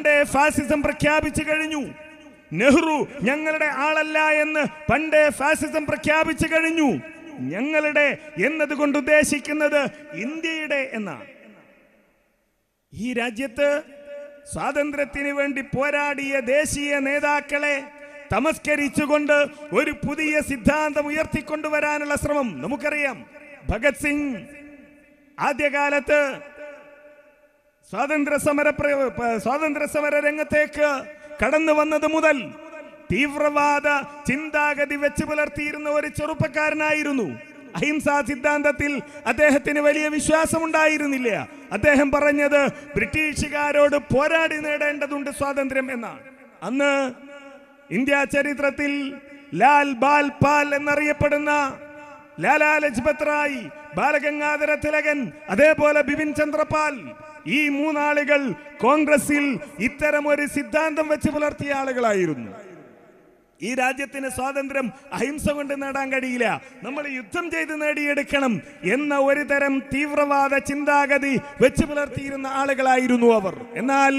പണ്ടേ ഫാസിസം പ്രഖ്യാപിച്ചു കഴിഞ്ഞു നെഹ്റു ഞങ്ങളുടെ ആളല്ല എന്ന് പണ്ടേ ഫാസിസം പ്രഖ്യാപിച്ചു കഴിഞ്ഞു ഞങ്ങളുടെ എന്നതുകൊണ്ട് ഉദ്ദേശിക്കുന്നത് ഇന്ത്യയുടെ എന്നാണ് ഈ രാജ്യത്ത് സ്വാതന്ത്ര്യത്തിന് വേണ്ടി പോരാടിയ ദേശീയ നേതാക്കളെ തമസ്കരിച്ചുകൊണ്ട് ഒരു പുതിയ സിദ്ധാന്തം ഉയർത്തിക്കൊണ്ടുവരാനുള്ള ശ്രമം നമുക്കറിയാം ഭഗത് സിംഗ് ആദ്യകാലത്ത് സ്വാതന്ത്ര്യ സമര സ്വാതന്ത്ര്യ സമര രംഗത്തേക്ക് കടന്നു വന്നത് മുതൽ തീവ്രവാദ ചിന്താഗതി വെച്ച് പുലർത്തിയിരുന്ന ഒരു ചെറുപ്പക്കാരനായിരുന്നു അഹിംസാ സിദ്ധാന്തത്തിൽ അദ്ദേഹത്തിന് വലിയ വിശ്വാസമുണ്ടായിരുന്നില്ല അദ്ദേഹം പറഞ്ഞത് ബ്രിട്ടീഷുകാരോട് പോരാടി നേടേണ്ടതുണ്ട് സ്വാതന്ത്ര്യം എന്നാണ് അന്ന് ഇന്ത്യ ചരിത്രത്തിൽ ലാൽ ബാൽ പാൽ എന്നറിയപ്പെടുന്ന ലാലാ ലജ്പത് റായ് ബാലഗംഗാധര തിലകൻ അതേപോലെ ബിപിൻ ചന്ദ്രപാൽ ഈ മൂന്നാളുകൾ കോൺഗ്രസിൽ ഇത്തരം ഒരു സിദ്ധാന്തം വെച്ച് പുലർത്തിയ ആളുകളായിരുന്നു ഈ രാജ്യത്തിന് സ്വാതന്ത്ര്യം അഹിംസ കൊണ്ട് നേടാൻ കഴിയില്ല നമ്മൾ യുദ്ധം ചെയ്ത് നേടിയെടുക്കണം എന്ന ഒരു തരം തീവ്രവാദ ചിന്താഗതി വെച്ച് പുലർത്തിയിരുന്ന ആളുകളായിരുന്നു അവർ എന്നാൽ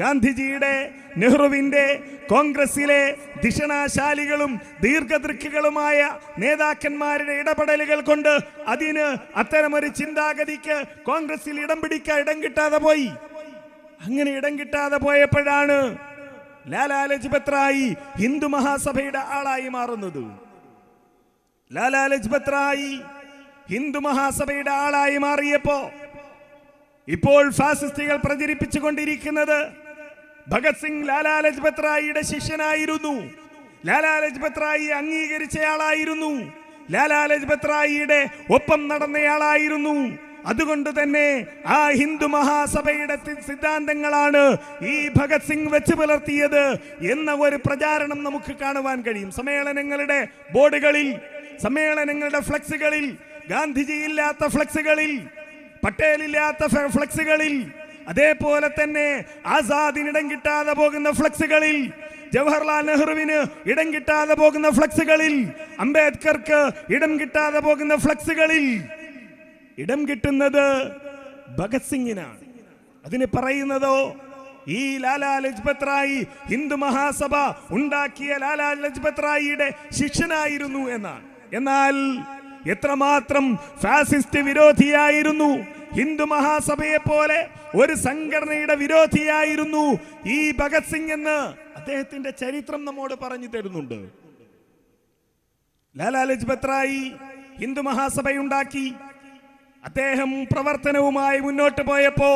ഗാന്ധിജിയുടെ നെഹ്റുവിൻ്റെ കോൺഗ്രസിലെ ദിഷണാശാലികളും ദീർഘദൃക്കുകളുമായ നേതാക്കന്മാരുടെ ഇടപെടലുകൾ കൊണ്ട് അതിന് അത്തരമൊരു ചിന്താഗതിക്ക് കോൺഗ്രസിൽ ഇടം പിടിക്കാൻ ഇടം കിട്ടാതെ പോയി അങ്ങനെ ഇടം കിട്ടാതെ പോയപ്പോഴാണ് ലാലാ ലജ്പത് റായി ഹിന്ദു മഹാസഭയുടെ ആളായി മാറുന്നത് ലാലാ ലജ്പത് റായി ഹിന്ദു മഹാസഭയുടെ ആളായി മാറിയപ്പോ ഇപ്പോൾ ഫാസിസ്റ്റുകൾ പ്രചരിപ്പിച്ചുകൊണ്ടിരിക്കുന്നത് ഭഗത് സിംഗ് ലാലാ ലജ്പത് റായിയുടെ ശിഷ്യനായിരുന്നു ലാലാ ലജ്പത് റായി അംഗീകരിച്ചയാളായിരുന്നു ലാലാ ലജ്പത് റായിയുടെ ഒപ്പം നടന്നയാളായിരുന്നു അതുകൊണ്ട് തന്നെ ആ ഹിന്ദു മഹാസഭയുടെ സിദ്ധാന്തങ്ങളാണ് ഈ ഭഗത് സിംഗ് വെച്ച് പുലർത്തിയത് എന്ന ഒരു പ്രചാരണം നമുക്ക് കാണുവാൻ കഴിയും സമ്മേളനങ്ങളുടെ ബോർഡുകളിൽ സമ്മേളനങ്ങളുടെ ഫ്ലക്സുകളിൽ ഗാന്ധിജി ഇല്ലാത്ത ഫ്ലക്സുകളിൽ പട്ടേലില്ലാത്ത ഫ്ലക്സുകളിൽ അതേപോലെ തന്നെ ആസാദിന് ഇടം കിട്ടാതെ പോകുന്ന ഫ്ലക്സുകളിൽ ജവഹർലാൽ നെഹ്റുവിന് ഇടം കിട്ടാതെ പോകുന്ന ഫ്ലക്സുകളിൽ അംബേദ്കർക്ക് ഇടം കിട്ടാതെ പോകുന്ന ഫ്ലക്സുകളിൽ ഇടം കിട്ടുന്നത് ഭഗത് സിംഗിനാണ് അതിന് പറയുന്നതോ ഈ ലാലാ ലജ്പത് റായി ഹിന്ദു മഹാസഭ ഉണ്ടാക്കിയ ലാലാ ലജ്പത് റായിയുടെ ശിഷ്യനായിരുന്നു എന്നാണ് എന്നാൽ എത്രമാത്രം ഫാസിസ്റ്റ് വിരോധിയായിരുന്നു ഹിന്ദു മഹാസഭയെ പോലെ ഒരു സംഘടനയുടെ വിരോധിയായിരുന്നു ഈ ഭഗത് സിംഗ് എന്ന് അദ്ദേഹത്തിന്റെ ചരിത്രം നമ്മോട് പറഞ്ഞു തരുന്നുണ്ട് ലാലാ ലജ്പത് റായി ഹിന്ദു മഹാസഭയുണ്ടാക്കി അദ്ദേഹം പ്രവർത്തനവുമായി മുന്നോട്ട് പോയപ്പോ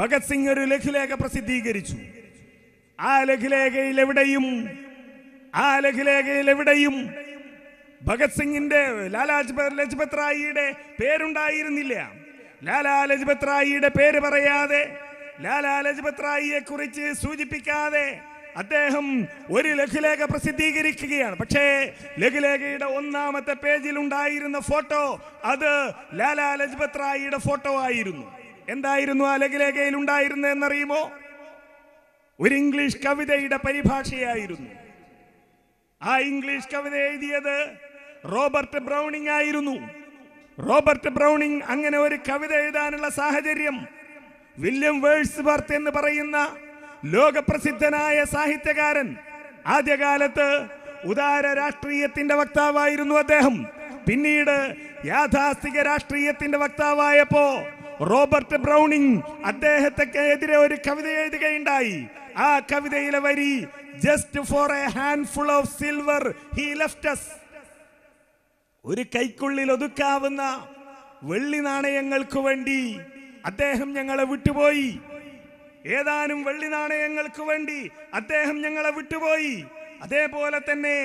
ഭഗത് സിംഗ് ഒരു ലഘുലേഖ പ്രസിദ്ധീകരിച്ചു ആ ലഘുലേഖയിൽ എവിടെയും ആ ലഘുലേഖയിൽ എവിടെയും ഭഗത് സിംഗിന്റെ ലാലാ ലജ്പത് റായിയുടെ പേരുണ്ടായിരുന്നില്ല ലാലാ ലജ്പത് റായിയുടെ പേര് പറയാതെ ലാലാ ലജ്പത് റായിയെ കുറിച്ച് സൂചിപ്പിക്കാതെ അദ്ദേഹം ഒരു ലഘുലേഖ പ്രസിദ്ധീകരിക്കുകയാണ് പക്ഷേ ലഘുലേഖയുടെ ഒന്നാമത്തെ പേജിൽ ഉണ്ടായിരുന്ന ഫോട്ടോ അത് ലാലാ ലജ്പത് റായിയുടെ ഫോട്ടോ ആയിരുന്നു എന്തായിരുന്നു ആ ലഘുലേഖയിൽ എന്നറിയുമോ ഒരു ഇംഗ്ലീഷ് കവിതയുടെ പരിഭാഷയായിരുന്നു ആ ഇംഗ്ലീഷ് കവിത എഴുതിയത് റോബർട്ട് ബ്രൗണിംഗ് ആയിരുന്നു റോബർട്ട് ബ്രൗണിംഗ് അങ്ങനെ ഒരു കവിത എഴുതാനുള്ള സാഹചര്യം വില്യം വേഴ്സ് ബർത്ത് എന്ന് പറയുന്ന ലോകപ്രസിദ്ധനായ സാഹിത്യകാരൻ ആദ്യകാലത്ത് ഉദാര രാഷ്ട്രീയത്തിന്റെ വക്താവായിരുന്നു അദ്ദേഹം പിന്നീട് യാഥാസ്ഥിക രാഷ്ട്രീയത്തിന്റെ വക്താവായപ്പോ റോബർട്ട് ബ്രൗണിംഗ് അദ്ദേഹത്തെ എതിരെ ഒരു കവിത എഴുതുകയുണ്ടായി ആ കവിതയിലെ വരി just for a handful of silver he left us ഒരു കൈക്കുള്ളിൽ ഒതുക്കാവുന്ന വെള്ളി നാണയങ്ങൾക്കു വേണ്ടി അദ്ദേഹം ഞങ്ങളെ വിട്ടുപോയി ഏതാനും വെള്ളി നാണയങ്ങൾക്ക് വേണ്ടി അദ്ദേഹം ഞങ്ങളെ വിട്ടുപോയി അതേപോലെ തന്നെ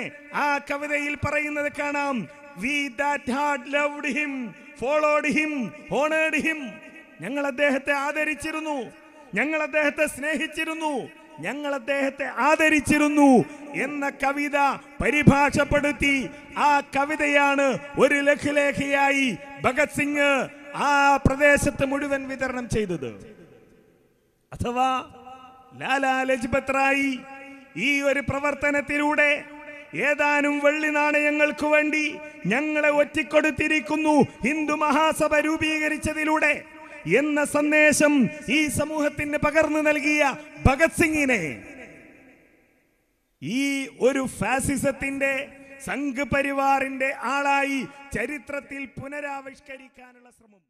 ആ കവിതയിൽ പറയുന്നത് കാണാം we that had loved him followed him honoured him ഞങ്ങൾ അദ്ദേഹത്തെ ആദരിച്ചിരുന്നു ഞങ്ങൾ അദ്ദേഹത്തെ സ്നേഹിച്ചിരുന്നു ഞങ്ങൾ അദ്ദേഹത്തെ ആദരിച്ചിരുന്നു എന്ന കവിത പരിഭാഷപ്പെടുത്തി ആ കവിതയാണ് ഒരു ലഘുലേഖയായി ഭഗത് സിംഗ് ആ പ്രദേശത്ത് മുഴുവൻ വിതരണം ചെയ്തത് അഥവാ ലാലാ ലജ്പത് റായി ഈ ഒരു പ്രവർത്തനത്തിലൂടെ ഏതാനും വെള്ളി നാണയങ്ങൾക്ക് വേണ്ടി ഞങ്ങളെ ഒറ്റിക്കൊടുത്തിരിക്കുന്നു ഹിന്ദു മഹാസഭ രൂപീകരിച്ചതിലൂടെ എന്ന സന്ദേശം ഈ സമൂഹത്തിന് പകർന്നു നൽകിയ ഭഗത് സിംഗിനെ ഈ ഒരു ഫാസിസത്തിന്റെ സംഘ് പരിവാറിന്റെ ആളായി ചരിത്രത്തിൽ പുനരാവിഷ്കരിക്കാനുള്ള ശ്രമം